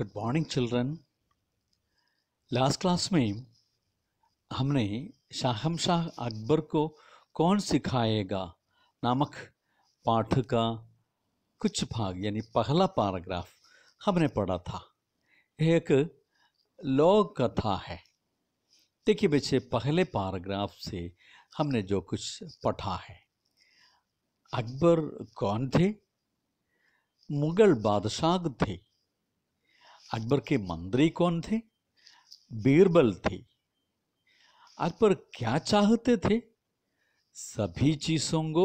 good morning children last class में हमने शाह अकबर को कौन सिखाएगा नामक पाठ का कुछ भाग यानी पहला पैराग्राफ हमने पढ़ा था एक लोक कथा है देखिए बच्चे पहले पैराग्राफ से हमने जो कुछ पढ़ा है अकबर कौन थे मुगल बादशाह थे अकबर के मंत्री कौन थे बीरबल थे अकबर क्या चाहते थे सभी चीज़ों को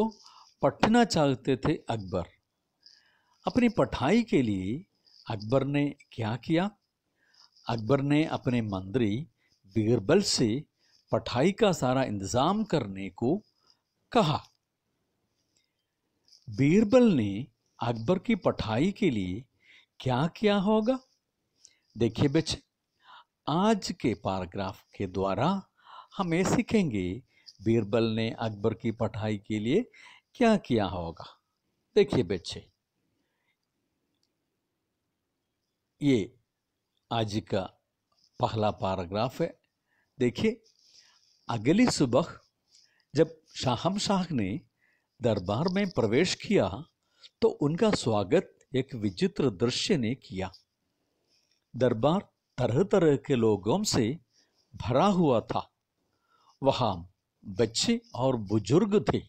पढ़ना चाहते थे अकबर अपनी पढ़ाई के लिए अकबर ने क्या किया अकबर ने अपने मंत्री बीरबल से पढ़ाई का सारा इंतज़ाम करने को कहा बीरबल ने अकबर की पढ़ाई के लिए क्या किया होगा देखिए बच्चे आज के पैराग्राफ के द्वारा हम ये सीखेंगे बीरबल ने अकबर की पढ़ाई के लिए क्या किया होगा देखिए बच्चे ये आज का पहला पैराग्राफ है देखिए अगली सुबह जब शाहम शाह ने दरबार में प्रवेश किया तो उनका स्वागत एक विचित्र दृश्य ने किया दरबार तरह तरह के लोगों से भरा हुआ था वहां बच्चे और बुजुर्ग थे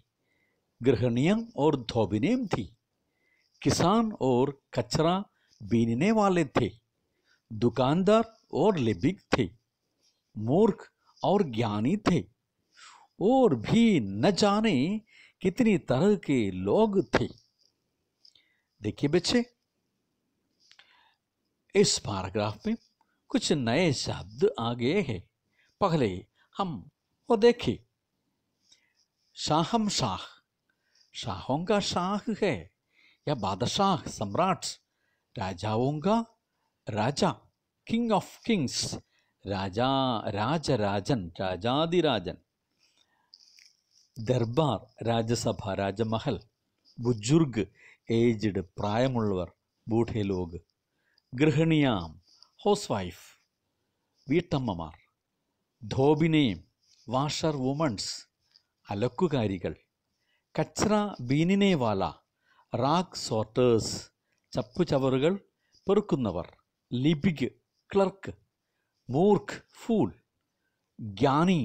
गृहणियम और धोबिनेम थी किसान और कचरा बीनने वाले थे दुकानदार और लिबिक थे मूर्ख और ज्ञानी थे और भी न जाने कितनी तरह के लोग थे देखिए बच्चे इस पैराग्राफ में कुछ नए शब्द आ गए हैं पहले हम वो देखें शाहम शाह शाहों का शाह है या बादशाह सम्राट राजाओं का राजा किंग ऑफ किंग्स राजा राज राजन राजाधिराजन दरबार राज्यसभा राजमहल बुजुर्ग एज्ड ഏജ്ഡ് बूढ़े लोग ഗൃഹിണിയാം ഹൗസ് വൈഫ് വീട്ടമ്മമാർ ധോബിനെയും വാഷർ വുമൺസ് അലക്കുകാരികൾ കച്ര ബീനിനേവാല റാഗ് സോർട്ടേഴ്സ് ചപ്പുചവറുകൾ പെറുക്കുന്നവർ ലിപിക് ക്ലർക്ക് മൂർഖ് ഫൂൾ ജ്ഞാനി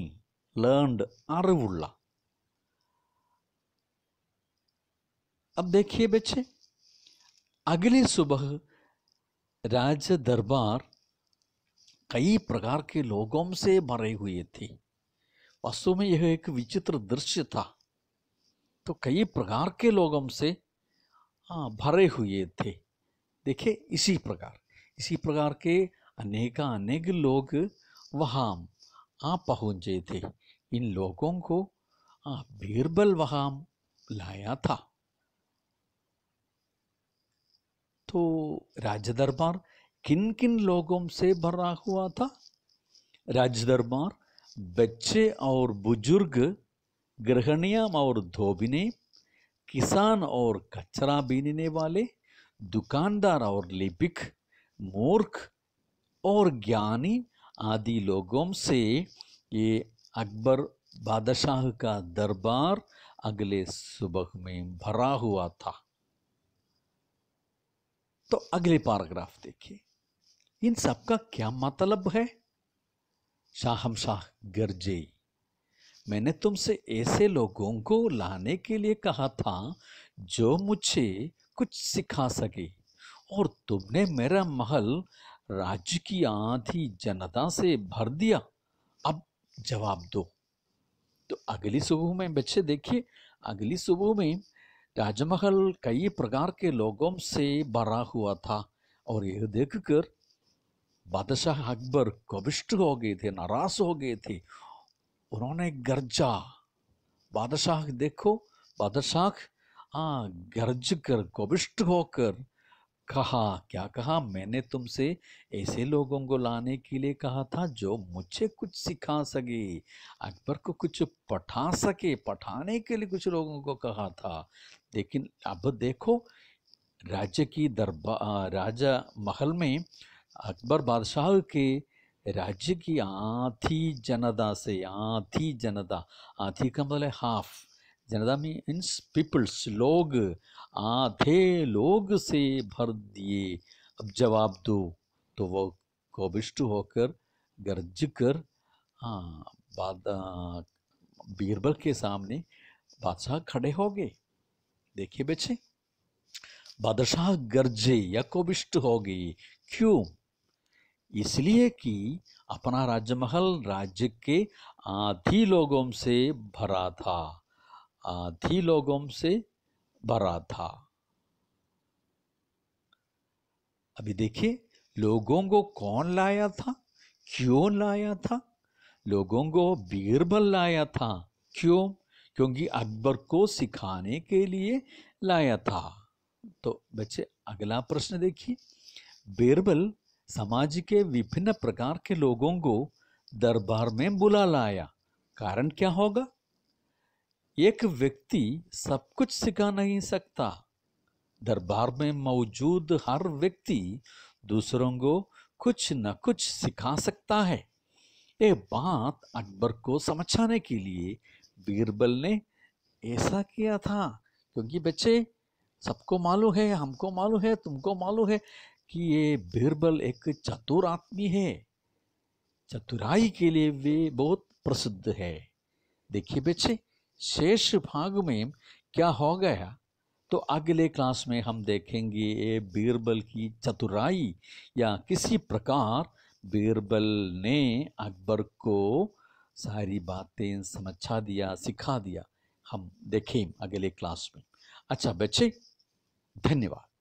ലേൺഡ് അറിവുള്ള അബ് देखिए बच्चे അഖിലേ സുബഹ് राज्य दरबार कई प्रकार के लोगों से भरे हुए थे वास्तव में यह एक विचित्र दृश्य था तो कई प्रकार के लोगों से हाँ, भरे हुए थे देखे इसी प्रकार इसी प्रकार के अनेका अनेक लोग वहाँ आ पहुँचे थे इन लोगों को हाँ, बीरबल वहाँ लाया था तो राज्य दरबार किन किन लोगों से भरा हुआ था राज्य दरबार बच्चे और बुजुर्ग गृहणियाँ और धोबिने किसान और कचरा बीनने वाले दुकानदार और लिपिक मूर्ख और ज्ञानी आदि लोगों से ये अकबर बादशाह का दरबार अगले सुबह में भरा हुआ था तो अगले पैराग्राफ देखिए इन सब का क्या मतलब है शाहम शाह गर्जे मैंने तुमसे ऐसे लोगों को लाने के लिए कहा था जो मुझे कुछ सिखा सके और तुमने मेरा महल राज्य की आधी जनता से भर दिया अब जवाब दो तो अगली सुबह में बच्चे देखिए अगली सुबह में ताजमहल कई प्रकार के लोगों से भरा हुआ था और यह देखकर बादशाह अकबर कोविष्ट हो गए थे नाराज हो गए थे उन्होंने गर्जा बादशाह देखो बादशाह हाँ गर्ज कर कोविष्ट होकर कहा क्या कहा मैंने तुमसे ऐसे लोगों को लाने के लिए कहा था जो मुझे कुछ सिखा सके अकबर को कुछ पठा सके पठाने के लिए कुछ लोगों को कहा था लेकिन अब देखो राज्य की दरबार राजा महल में अकबर बादशाह के राज्य की आधी जनता से आधी जनता आधी का मतलब हाफ जनता में मीन्स पीपल्स लोग आधे लोग से भर दिए अब जवाब दो तो वो कोबिष्ट होकर गर्ज कर हाँ बाद बीरबल के सामने बादशाह खड़े हो गए देखिए बच्चे बादशाह गर्जे या कोविष्ट हो गई क्यों इसलिए कि अपना राजमहल राज्य के आधी लोगों से भरा था आधी लोगों से भरा था अभी देखिए लोगों को कौन लाया था क्यों लाया था लोगों को बीरबल लाया था क्यों क्योंकि अकबर को सिखाने के लिए लाया था तो बच्चे अगला प्रश्न देखिए बीरबल समाज के विभिन्न प्रकार के लोगों को दरबार में बुला लाया कारण क्या होगा एक व्यक्ति सब कुछ सिखा नहीं सकता दरबार में मौजूद हर व्यक्ति दूसरों को कुछ न कुछ सिखा सकता है ये बात अकबर को समझाने के लिए बीरबल ने ऐसा किया था क्योंकि बच्चे सबको मालूम है हमको मालूम है तुमको मालूम है कि ये बीरबल एक चतुर आदमी है चतुराई के लिए वे बहुत प्रसिद्ध है देखिए बच्चे शेष भाग में क्या हो गया तो अगले क्लास में हम देखेंगे ये बीरबल की चतुराई या किसी प्रकार बीरबल ने अकबर को सारी बातें समझा दिया सिखा दिया हम देखें अगले क्लास में अच्छा बच्चे धन्यवाद